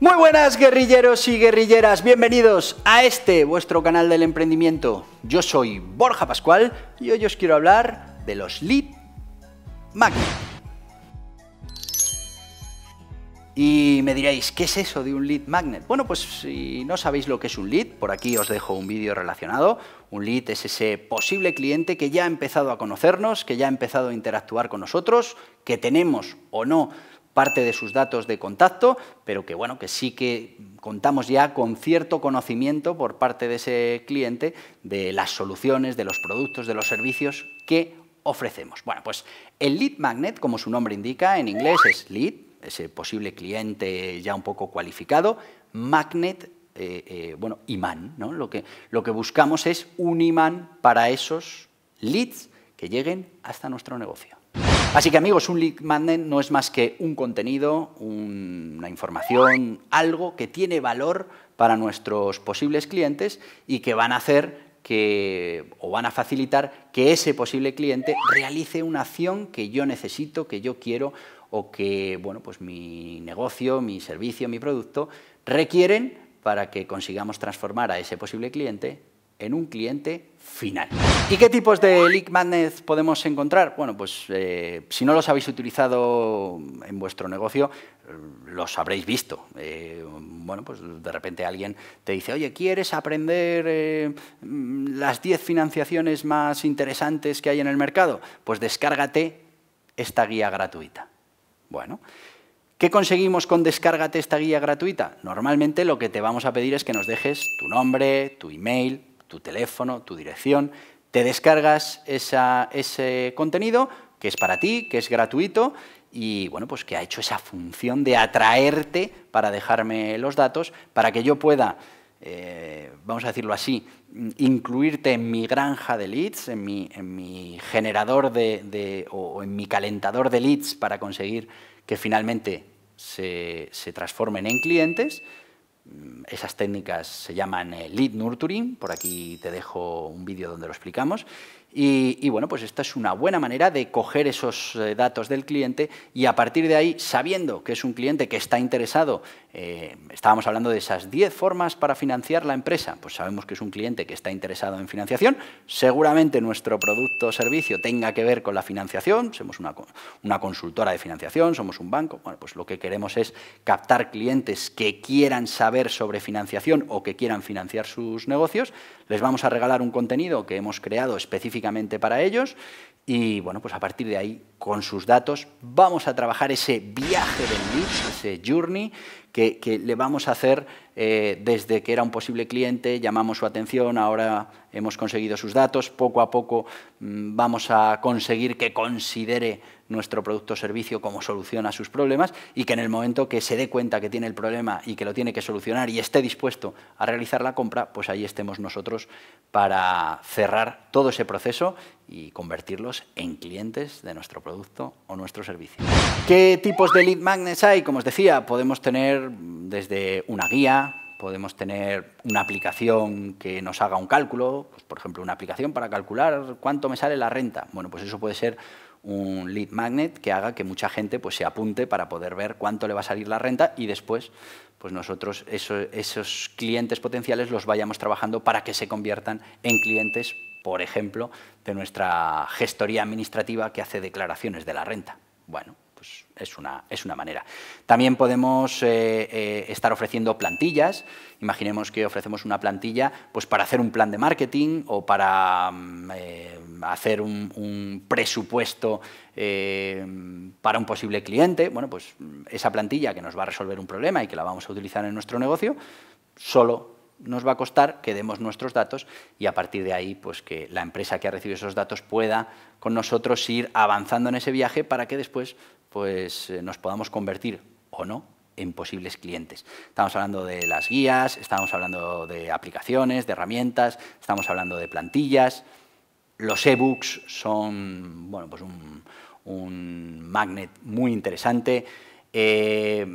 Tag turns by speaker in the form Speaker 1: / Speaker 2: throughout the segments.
Speaker 1: Muy buenas guerrilleros y guerrilleras, bienvenidos a este vuestro canal del emprendimiento. Yo soy Borja Pascual y hoy os quiero hablar de los lead magnet. Y me diréis, ¿qué es eso de un lead magnet? Bueno, pues si no sabéis lo que es un lead, por aquí os dejo un vídeo relacionado. Un lead es ese posible cliente que ya ha empezado a conocernos, que ya ha empezado a interactuar con nosotros, que tenemos o no parte de sus datos de contacto, pero que bueno, que sí que contamos ya con cierto conocimiento por parte de ese cliente de las soluciones, de los productos, de los servicios que ofrecemos. Bueno, pues el lead magnet, como su nombre indica, en inglés es lead, ese posible cliente ya un poco cualificado, magnet eh, eh, bueno, imán. ¿no? Lo, que, lo que buscamos es un imán para esos leads que lleguen hasta nuestro negocio. Así que amigos, un lead magnet no es más que un contenido, una información, algo que tiene valor para nuestros posibles clientes y que van a hacer que, o van a facilitar que ese posible cliente realice una acción que yo necesito, que yo quiero o que bueno, pues mi negocio, mi servicio, mi producto requieren para que consigamos transformar a ese posible cliente en un cliente final. ¿Y qué tipos de Leak magnets podemos encontrar? Bueno, pues eh, si no los habéis utilizado en vuestro negocio, los habréis visto. Eh, bueno, pues de repente alguien te dice, oye, ¿quieres aprender eh, las 10 financiaciones más interesantes que hay en el mercado? Pues descárgate esta guía gratuita. Bueno, ¿Qué conseguimos con Descárgate esta guía gratuita? Normalmente lo que te vamos a pedir es que nos dejes tu nombre, tu email, tu teléfono, tu dirección, te descargas ese contenido que es para ti, que es gratuito y bueno, pues que ha hecho esa función de atraerte para dejarme los datos, para que yo pueda, eh, vamos a decirlo así, incluirte en mi granja de leads, en mi, generador de, o en mi calentador de leads para conseguir que finalmente se transformen en clientes Mm, esas técnicas se llaman eh, lead nurturing, por aquí te dejo un vídeo donde lo explicamos, y, bueno, pues esta es una buena manera de coger esos eh, datos del cliente y a partir de ahí, sabiendo que es un cliente que está interesado, eh, estábamos hablando de esas 10 formas para financiar la empresa, pues sabemos que es un cliente que está interesado en financiación, seguramente nuestro producto o servicio tenga que ver con la financiación, somos una, una consultora de financiación, somos un banco, bueno, pues lo que queremos es captar clientes que quieran saber sobre financiación o que quieran financiar sus negocios, les vamos a regalar un contenido que hemos creado específicamente para ellos y bueno, pues a partir de ahí, con sus datos, vamos a trabajar ese viaje del lead, ese journey que, le vamos a hacer eh, desde que era un posible cliente, llamamos su atención, ahora hemos conseguido sus datos, poco a poco mm, vamos a conseguir que considere nuestro producto o servicio como solución a sus problemas y que en el momento que se dé cuenta que tiene el problema y que lo tiene que solucionar y esté dispuesto a realizar la compra, pues ahí estemos nosotros para cerrar todo ese proceso y convertirlos en clientes de nuestro producto o nuestro servicio. ¿Qué tipos de lead magnets hay? Como os decía, podemos tener desde una guía, podemos tener una aplicación que nos haga un cálculo, pues, por ejemplo, una aplicación para calcular cuánto me sale la renta. Bueno, pues eso puede ser un lead magnet que haga que mucha gente pues, se apunte para poder ver cuánto le va a salir la renta y después pues nosotros esos, esos clientes potenciales los vayamos trabajando para que se conviertan en clientes, por ejemplo, de nuestra gestoría administrativa que hace declaraciones de la renta. Bueno, pues, es una, es una manera. También podemos eh, eh, estar ofreciendo plantillas. Imaginemos que ofrecemos una plantilla pues, para hacer un plan de marketing o para mm, eh, hacer un, un presupuesto para un posible cliente. Bueno, pues esa plantilla que nos va a resolver un problema y que la vamos a utilizar en nuestro negocio, solo nos va a costar que demos nuestros datos y a partir de ahí pues que la empresa que ha recibido esos datos pueda con nosotros ir avanzando en ese viaje para que después pues eh, nos podamos convertir o no en posibles clientes. Estamos hablando de las guías, estamos hablando de aplicaciones, de herramientas, estamos hablando de plantillas. Los e-books son bueno, pues un, un magnet muy interesante. Eh,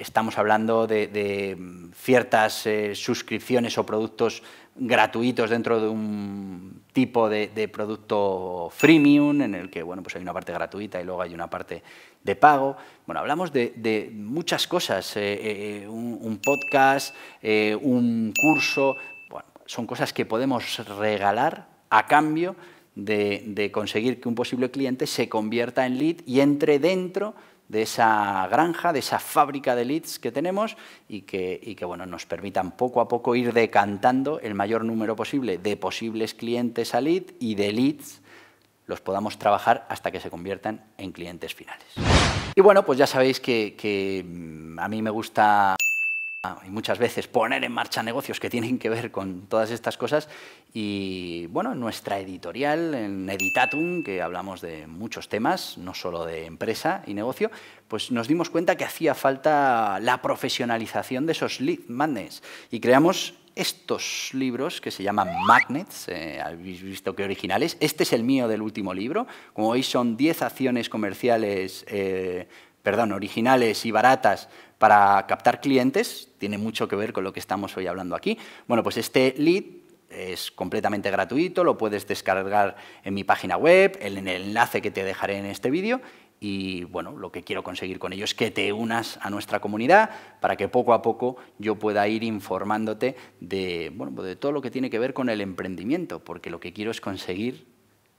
Speaker 1: estamos hablando de, ciertas eh, suscripciones o productos gratuitos dentro de un tipo de, producto freemium, en el que bueno, pues hay una parte gratuita y luego hay una parte de pago. Bueno, hablamos de, muchas cosas, eh, un, podcast, un curso, son cosas que podemos regalar a cambio de conseguir que un posible cliente se convierta en lead y entre dentro de esa granja, de esa fábrica de leads que tenemos y que, que bueno, nos permitan poco a poco ir decantando el mayor número posible de posibles clientes a lead y de leads los podamos trabajar hasta que se conviertan en clientes finales. Y bueno, pues ya sabéis que, que mm, a mí me gusta Ah, y muchas veces poner en marcha negocios que tienen que ver con todas estas cosas. Y bueno, nuestra editorial, en Editatum, que hablamos de muchos temas, no solo de empresa y negocio, pues nos dimos cuenta que hacía falta la profesionalización de esos lead magnets y creamos estos libros que se llaman Magnets, eh, habéis visto que originales. Este es el mío del último libro. Como veis, son 10 acciones comerciales eh, perdón, originales y baratas para captar clientes, tiene mucho que ver con lo que estamos hoy hablando aquí. Bueno, pues este lead es completamente gratuito, lo puedes descargar en mi página web, en el enlace que te dejaré en este vídeo. Y bueno, lo que quiero conseguir con ello es que te unas a nuestra comunidad para que poco a poco yo pueda ir informándote de, de todo lo que tiene que ver con el emprendimiento, porque lo que quiero es conseguir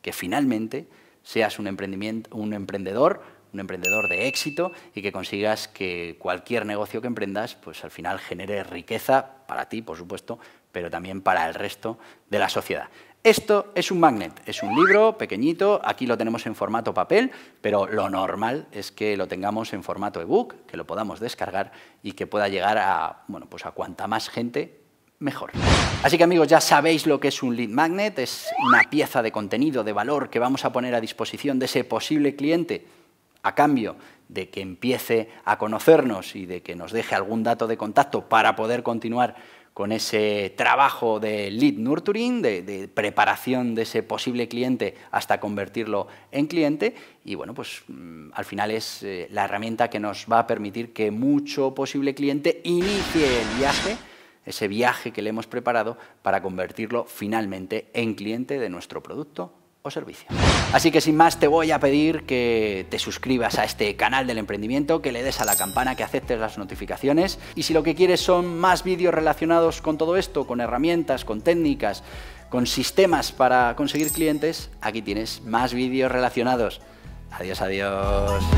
Speaker 1: que finalmente seas un, emprendimiento, un emprendedor un emprendedor de éxito y que consigas que cualquier negocio que emprendas, pues al final genere riqueza para ti, por supuesto, pero también para el resto de la sociedad. Esto es un magnet, es un libro pequeñito, aquí lo tenemos en formato papel, pero lo normal es que lo tengamos en formato ebook, que lo podamos descargar y que pueda llegar a, bueno, pues a cuanta más gente mejor. Así que amigos, ya sabéis lo que es un lead magnet, es una pieza de contenido, de valor que vamos a poner a disposición de ese posible cliente a cambio de que empiece a conocernos y de que nos deje algún dato de contacto para poder continuar con ese trabajo de lead nurturing, de, preparación de ese posible cliente hasta convertirlo en cliente. Y bueno, pues mm, al final es eh, la herramienta que nos va a permitir que mucho posible cliente inicie el viaje, ese viaje que le hemos preparado para convertirlo finalmente en cliente de nuestro producto o servicio. Así que sin más te voy a pedir que te suscribas a este canal del emprendimiento, que le des a la campana, que aceptes las notificaciones y si lo que quieres son más vídeos relacionados con todo esto, con herramientas, con técnicas, con sistemas para conseguir clientes, aquí tienes más vídeos relacionados. Adiós, adiós.